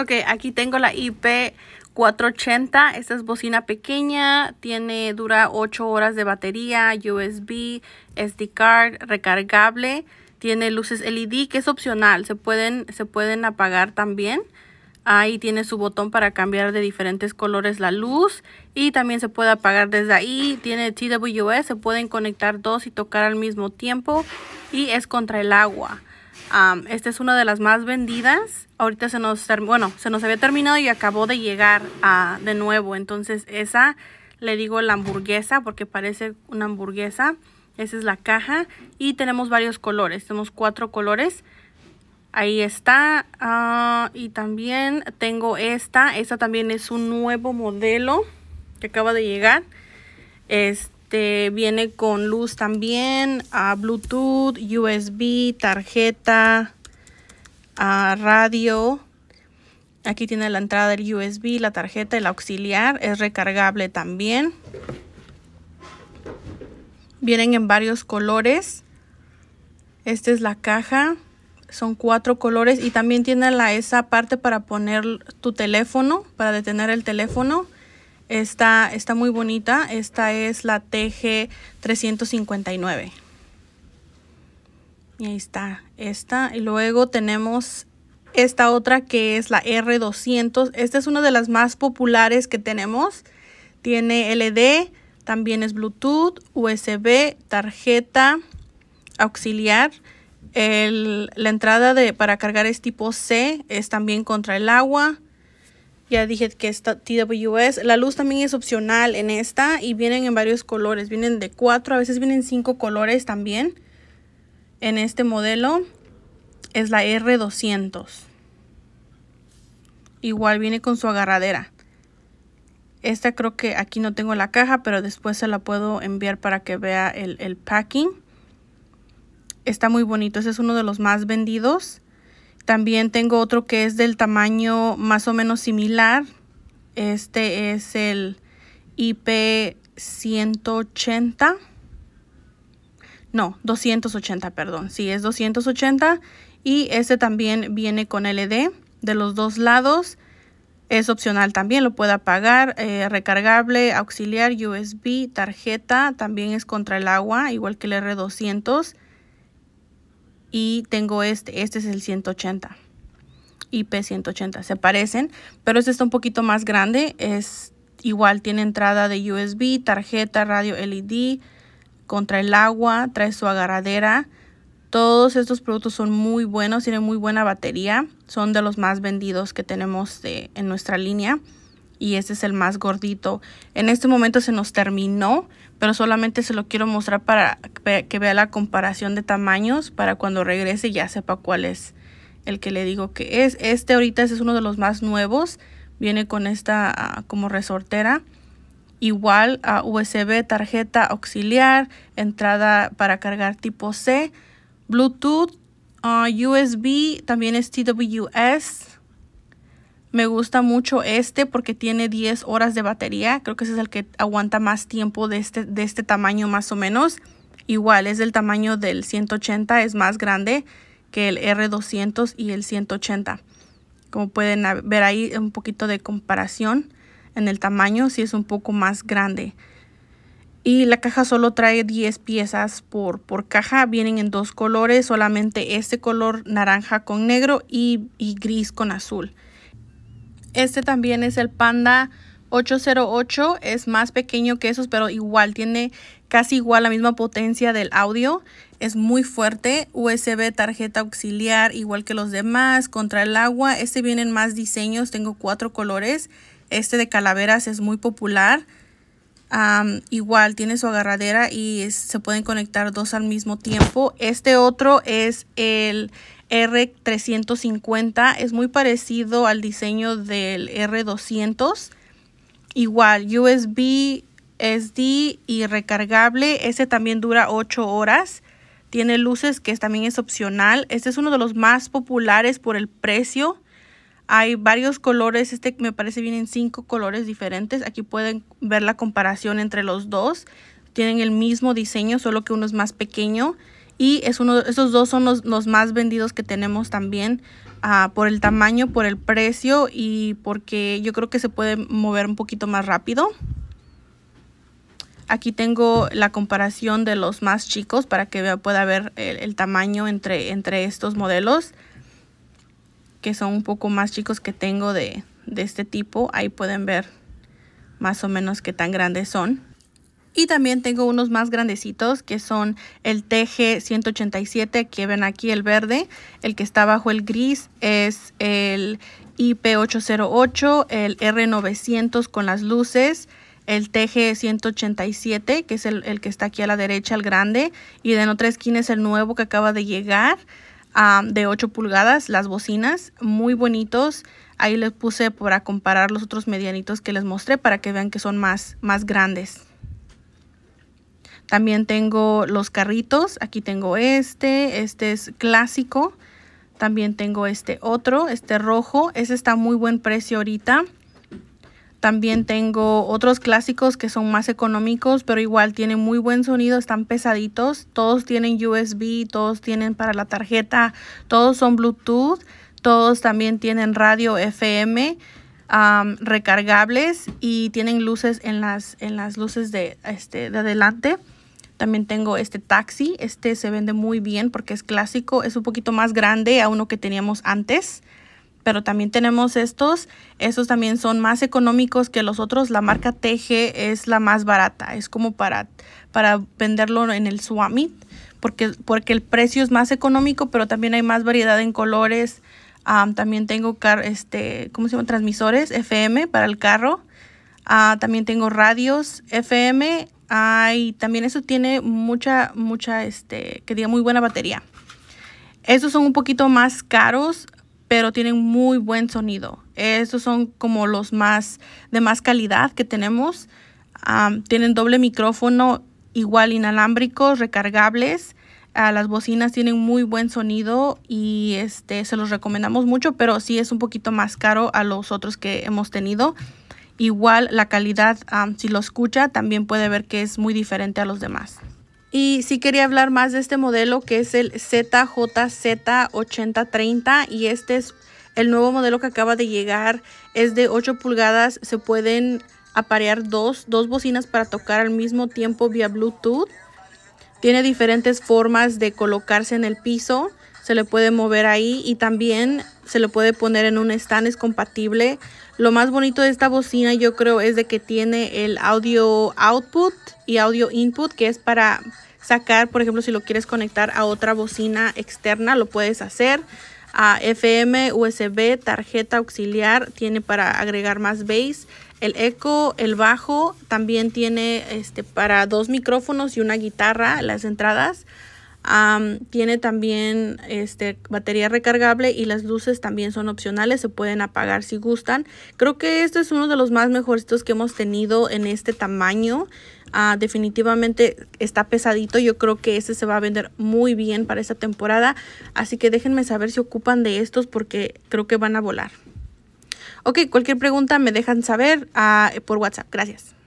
Ok, aquí tengo la IP480. Esta es bocina pequeña, tiene dura 8 horas de batería, USB, SD card, recargable. Tiene luces LED que es opcional, se pueden, se pueden apagar también. Ahí tiene su botón para cambiar de diferentes colores la luz y también se puede apagar desde ahí. Tiene TWS, se pueden conectar dos y tocar al mismo tiempo y es contra el agua esta es una de las más vendidas. Ahorita se nos, bueno, se nos había terminado y acabó de llegar ah, de nuevo. Entonces esa le digo la hamburguesa porque parece una hamburguesa. Esa es la caja y tenemos varios colores. Tenemos cuatro colores. Ahí está. Ah, y también tengo esta. Esta también es un nuevo modelo que acaba de llegar. Este este, viene con luz también, a Bluetooth, USB, tarjeta, a radio. Aquí tiene la entrada del USB, la tarjeta, el auxiliar. Es recargable también. Vienen en varios colores. Esta es la caja. Son cuatro colores y también tiene la, esa parte para poner tu teléfono, para detener el teléfono. Está, está muy bonita. Esta es la TG 359. Y ahí está esta. Y luego tenemos esta otra que es la R200. Esta es una de las más populares que tenemos. Tiene LD, también es Bluetooth, USB, tarjeta auxiliar. la entrada para cargar es tipo C, es también contra el agua. Ya dije que esta TWS. La luz también es opcional en esta y vienen en varios colores. Vienen de cuatro, a veces vienen cinco colores también. En este modelo es la R200. Igual viene con su agarradera. Esta creo que aquí no tengo la caja, pero después se la puedo enviar para que vea el, el packing. Está muy bonito. Ese es uno de los más vendidos. También tengo otro que es del tamaño más o menos similar. Este es el IP 180. No, 280, perdón. Sí, es 280. Y este también viene con LED de los dos lados. Es opcional también, lo puede apagar, eh, recargable, auxiliar, USB, tarjeta. También es contra el agua, igual que el R200 y tengo este, este es el 180. IP180, se parecen, pero este está un poquito más grande, es igual, tiene entrada de USB, tarjeta, radio LED, contra el agua, trae su agarradera. Todos estos productos son muy buenos, tienen muy buena batería, son de los más vendidos que tenemos en nuestra línea y este es el más gordito. En este momento se nos terminó, pero solamente se lo quiero mostrar para que vea la comparación de tamaños para cuando regrese ya sepa cuál es el que le digo que es. Este ahorita es uno de los más nuevos, viene con esta ah, como resortera. Igual a USB, tarjeta auxiliar, entrada para cargar tipo C, Bluetooth, ah, USB, también es TWS, me gusta mucho este porque tiene 10 horas de batería. Creo que ese es el que aguanta más tiempo de este, de este tamaño más o menos. Igual es del tamaño del 180, es más grande que el R200 y el 180. Como pueden ver ahí un poquito de comparación en el tamaño, si sí es un poco más grande. Y la caja solo trae 10 piezas por, por caja, vienen en dos colores, solamente este color naranja con negro y gris con azul. Este también es el Panda 808. Es más pequeño que esos, pero igual tiene casi igual la misma potencia del audio. Es muy fuerte. USB, tarjeta auxiliar, igual que los demás. Contra el agua. Este viene en más diseños. Tengo cuatro colores. Este de calaveras es muy popular. igual tiene su agarradera y se pueden conectar dos al mismo tiempo. Este otro es el R350 es muy parecido al diseño del R200. Igual, USB, SD y recargable. ese también dura 8 horas. Tiene luces que también es opcional. Este es uno de los más populares por el precio. Hay varios colores. Este me parece vienen 5 colores diferentes. Aquí pueden ver la comparación entre los dos. Tienen el mismo diseño, solo que uno es más pequeño. Y es uno, esos dos son los, más vendidos que tenemos también ah, por el tamaño, por el precio y porque yo creo que se puede mover un poquito más rápido. Aquí tengo la comparación de los más chicos para que pueda ver el, tamaño entre, entre estos modelos que son un poco más chicos que tengo de, de este tipo. Ahí pueden ver más o menos qué tan grandes son. Y también tengo unos más grandecitos que son el TG187 que ven aquí el verde. El que está bajo el gris es el IP808, el R900 con las luces, el TG187 que es el, que está aquí a la derecha, el grande. Y en otra esquina es el nuevo que acaba de llegar ah, de 8 pulgadas, las bocinas, muy bonitos. Ahí les puse para comparar los otros medianitos que les mostré para que vean que son más, más grandes. También tengo los carritos. Aquí tengo este. Este es clásico. También tengo este otro, este rojo. Ese está muy buen precio ahorita. También tengo otros clásicos que son más económicos, pero igual tienen muy buen sonido, están pesaditos. Todos tienen USB, todos tienen para la tarjeta, todos son Bluetooth, todos también tienen radio FM. recargables y tienen luces en las, en las luces de, este, de adelante. También tengo este taxi. Este se vende muy bien porque es clásico. Es un poquito más grande a uno que teníamos antes. Pero también tenemos estos. Estos también son más económicos que los otros. La marca TG es la más barata. Es como para, para venderlo en el Swami. Porque, porque el precio es más económico, pero también hay más variedad en colores. también tengo este, ¿cómo se transmisores FM para el carro. Ah, también tengo radios FM Ay, también eso tiene mucha, mucha, este, que diga muy buena batería. esos son un poquito más caros, pero tienen muy buen sonido. esos son como los más, de más calidad que tenemos. tienen doble micrófono, igual inalámbricos, recargables. a ah, las bocinas tienen muy buen sonido y este, se los recomendamos mucho, pero sí es un poquito más caro a los otros que hemos tenido. Igual la calidad, si lo escucha, también puede ver que es muy diferente a los demás. Y si quería hablar más de este modelo que es el ZJZ8030 y este es el nuevo modelo que acaba de llegar. Es de 8 pulgadas, se pueden aparear dos, dos bocinas para tocar al mismo tiempo vía Bluetooth. Tiene diferentes formas de colocarse en el piso, se le puede mover ahí y también se le puede poner en un stand, es compatible lo más bonito de esta bocina yo creo es de que tiene el audio output y audio input que es para sacar, por ejemplo, si lo quieres conectar a otra bocina externa, lo puedes hacer. A FM, USB, tarjeta auxiliar, tiene para agregar más bass, el eco, el bajo, también tiene este, para dos micrófonos y una guitarra, las entradas tiene también este, batería recargable y las luces también son opcionales, se pueden apagar si gustan. Creo que este es uno de los más mejorcitos que hemos tenido en este tamaño. Ah, definitivamente está pesadito. Yo creo que este se va a vender muy bien para esta temporada. Así que déjenme saber si ocupan de estos porque creo que van a volar. Ok, cualquier pregunta me dejan saber ah, por WhatsApp. Gracias.